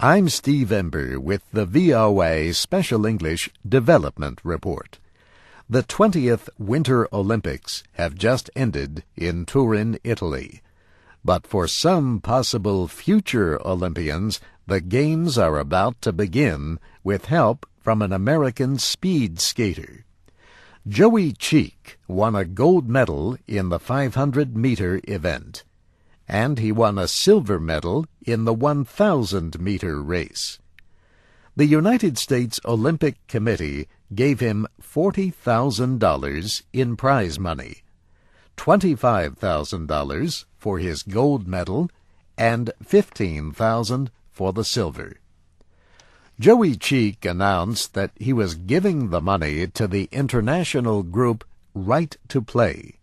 I'm Steve Ember with the VOA Special English Development Report. The 20th Winter Olympics have just ended in Turin, Italy. But for some possible future Olympians, the Games are about to begin with help from an American speed skater. Joey Cheek won a gold medal in the 500 meter event and he won a silver medal in the 1,000 meter race. The United States Olympic Committee gave him $40,000 in prize money, $25,000 for his gold medal, and $15,000 for the silver. Joey Cheek announced that he was giving the money to the international group Right to Play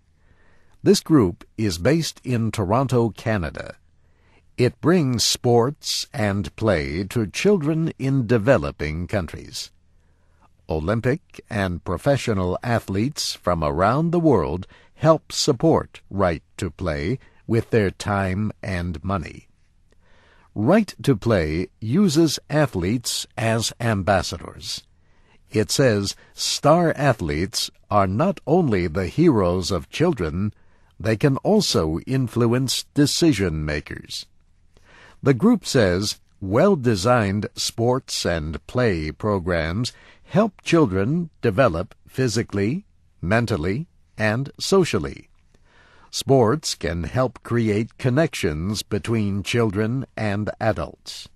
this group is based in Toronto, Canada. It brings sports and play to children in developing countries. Olympic and professional athletes from around the world help support Right to Play with their time and money. Right to Play uses athletes as ambassadors. It says star athletes are not only the heroes of children, they can also influence decision makers. The group says well-designed sports and play programs help children develop physically, mentally, and socially. Sports can help create connections between children and adults.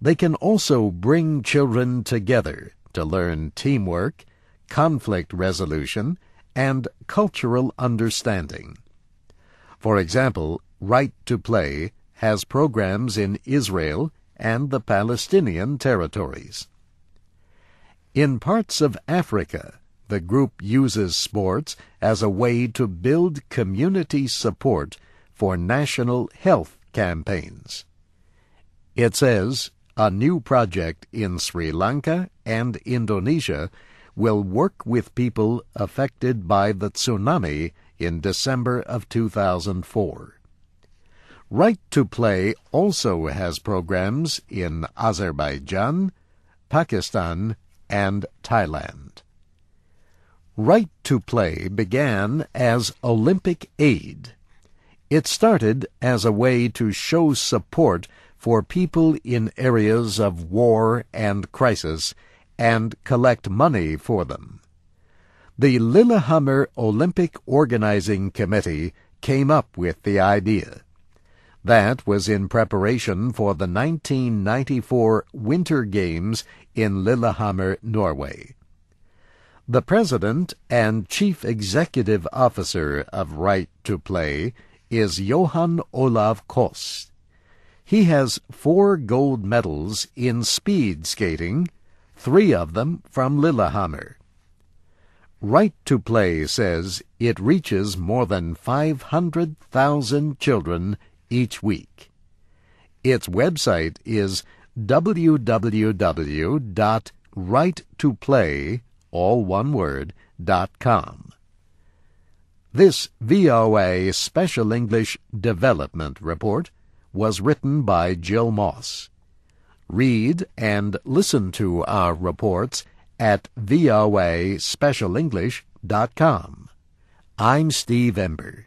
They can also bring children together to learn teamwork, conflict resolution, and cultural understanding. For example, Right to Play has programs in Israel and the Palestinian territories. In parts of Africa, the group uses sports as a way to build community support for national health campaigns. It says a new project in Sri Lanka and Indonesia will work with people affected by the tsunami in December of 2004. Right to Play also has programs in Azerbaijan, Pakistan, and Thailand. Right to Play began as Olympic Aid. It started as a way to show support for people in areas of war and crisis and collect money for them. The Lillehammer Olympic Organizing Committee came up with the idea. That was in preparation for the 1994 Winter Games in Lillehammer, Norway. The president and chief executive officer of Right to Play is Johan Olav Koss. He has four gold medals in speed skating, three of them from Lillehammer. Right to Play says it reaches more than 500,000 children each week. Its website is www.righttoplay, all one word, .com. This VOA Special English Development Report was written by Jill Moss. Read and listen to our reports at voaspecialenglish.com. I'm Steve Ember.